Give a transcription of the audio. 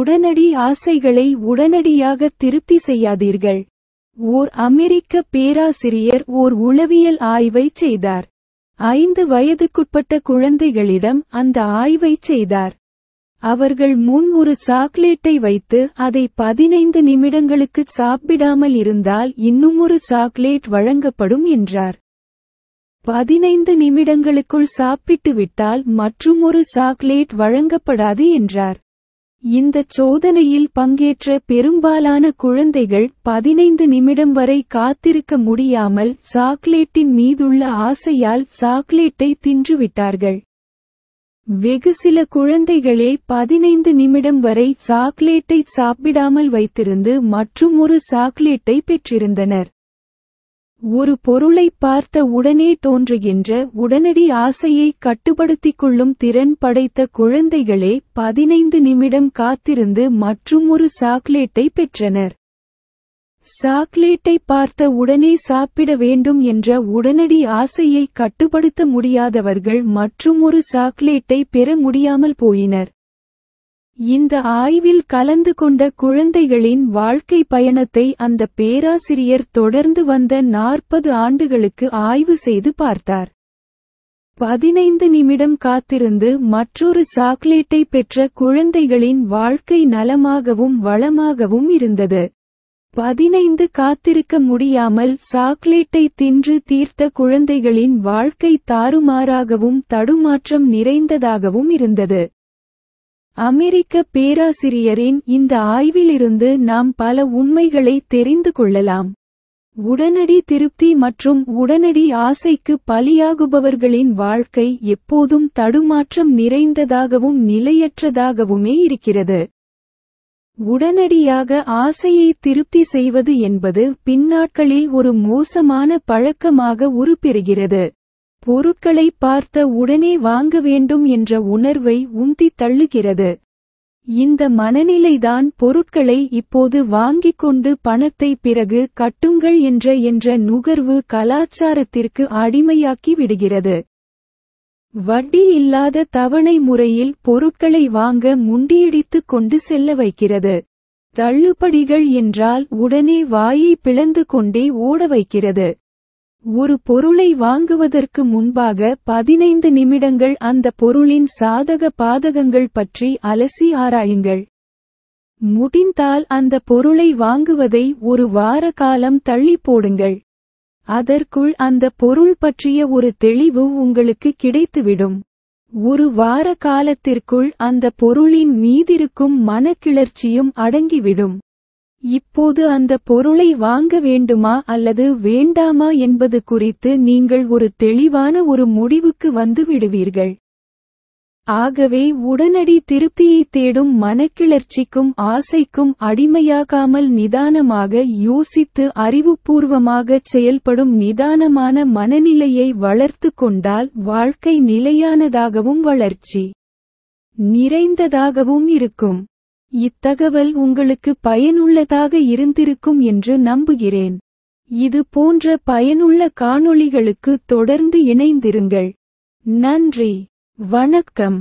உடனடி ஆசைகளை உடனடியாக திருப்தி செய்யாதீர்கள் ஓர் அமெரிக்க பேராசிரியர் ஓர் உளவியல் ஆய்வை செய்தார் ஐந்து வயதுக்குட்பட்ட குழந்தைகளிடம் அந்த ஆய்வை செய்தார் அவர்கள் முன் ஒரு சாக்லேட்டை வைத்து அதை பதினைந்து நிமிடங்களுக்கு சாப்பிடாமல் இருந்தால் இன்னும் ஒரு சாக்லேட் வழங்கப்படும் என்றார் பதினைந்து நிமிடங்களுக்குள் சாப்பிட்டுவிட்டால் மற்றும் ஒரு சாக்லேட் வழங்கப்படாது என்றார் இந்த சோதனையில் பங்கேற்ற பெரும்பாலான குழந்தைகள் பதினைந்து நிமிடம் வரை காத்திருக்க முடியாமல் சாக்லேட்டின் மீதுள்ள ஆசையால் சாக்லேட்டை தின்றுவிட்டார்கள் வெகு சில குழந்தைகளே பதினைந்து நிமிடம் வரை சாக்லேட்டை சாப்பிடாமல் வைத்திருந்து மற்றும் ஒரு சாக்லேட்டை பெற்றிருந்தனர் ஒரு பொருளை பார்த்த உடனே தோன்றுகின்ற உடனடி ஆசையை கட்டுப்படுத்திக் கொள்ளும் திறன் படைத்த குழந்தைகளே பதினைந்து நிமிடம் காத்திருந்து மற்றும் ஒரு சாக்லேட்டை பெற்றனர் சாக்லேட்டை பார்த்த உடனே சாப்பிட வேண்டும் என்ற உடனடி ஆசையை கட்டுப்படுத்த முடியாதவர்கள் மற்றும் ஒரு சாக்லேட்டை பெற முடியாமல் போயினர் இந்த ஆய்வில் கலந்து கொண்ட குழந்தைகளின் வாழ்க்கை பயணத்தை அந்த பேராசிரியர் தொடர்ந்து வந்த நாற்பது ஆண்டுகளுக்கு ஆய்வு செய்து பார்த்தார் பதினைந்து நிமிடம் காத்திருந்து மற்றொரு சாக்லேட்டை பெற்ற குழந்தைகளின் வாழ்க்கை நலமாகவும் வளமாகவும் இருந்தது பதினைந்து காத்திருக்க முடியாமல் சாக்லேட்டை தின்று தீர்த்த குழந்தைகளின் வாழ்க்கை தாறுமாறாகவும் தடுமாற்றம் நிறைந்ததாகவும் இருந்தது அமெரிக்க பேராசிரியரின் இந்த ஆய்விலிருந்து நாம் பல உண்மைகளை தெரிந்து கொள்ளலாம் உடனடி திருப்தி மற்றும் உடனடி ஆசைக்கு பலியாகுபவர்களின் வாழ்க்கை எப்போதும் தடுமாற்றம் நிறைந்ததாகவும் நிலையற்றதாகவுமே இருக்கிறது உடனடியாக ஆசையை திருப்தி செய்வது என்பது பின்னாட்களில் ஒரு மோசமான பழக்கமாக உருப்பெறுகிறது பொருட்களை பார்த்த உடனே வாங்க வேண்டும் என்ற உணர்வை உந்தி தள்ளுகிறது இந்த மனநிலைதான் பொருட்களை இப்போது வாங்கிக் கொண்டு பணத்தை பிறகு கட்டுங்கள் என்ற என்ற நுகர்வு கலாச்சாரத்திற்கு அடிமையாக்கி விடுகிறது வட்டி இல்லாத தவணை முறையில் பொருட்களை வாங்க முண்டியடித்துக் கொண்டு செல்ல வைக்கிறது தள்ளுபடிகள் என்றால் உடனே வாயை பிளந்து கொண்டே ஓட வைக்கிறது ஒரு பொருளை வாங்குவதற்கு முன்பாக பதினைந்து நிமிடங்கள் அந்த பொருளின் சாதக பாதகங்கள் பற்றி அலசி ஆராயுங்கள் முடிந்தால் அந்த பொருளை வாங்குவதை ஒரு வார காலம் தள்ளி போடுங்கள் அதற்குள் அந்த பொருள் பற்றிய ஒரு தெளிவு உங்களுக்கு கிடைத்துவிடும் ஒரு வார காலத்திற்குள் அந்த பொருளின் மீதிருக்கும் மனக்கிளர்ச்சியும் அடங்கிவிடும் இப்போது அந்த பொருளை வாங்க வேண்டுமா அல்லது வேண்டாமா என்பது குறித்து நீங்கள் ஒரு தெளிவான ஒரு முடிவுக்கு வந்துவிடுவீர்கள் ஆகவே உடனடி திருப்தியை தேடும் மனக்கிளர்ச்சிக்கும் ஆசைக்கும் அடிமையாகாமல் நிதானமாக யோசித்து அறிவுபூர்வமாக செயல்படும் நிதானமான மனநிலையை வளர்த்து கொண்டால் வாழ்க்கை நிலையானதாகவும் வளர்ச்சி நிறைந்ததாகவும் இருக்கும் இத்தகவல் உங்களுக்கு பயனுள்ளதாக இருந்திருக்கும் என்று நம்புகிறேன் இது போன்ற பயனுள்ள காணொளிகளுக்கு தொடர்ந்து இணைந்திருங்கள் நன்றி வணக்கம்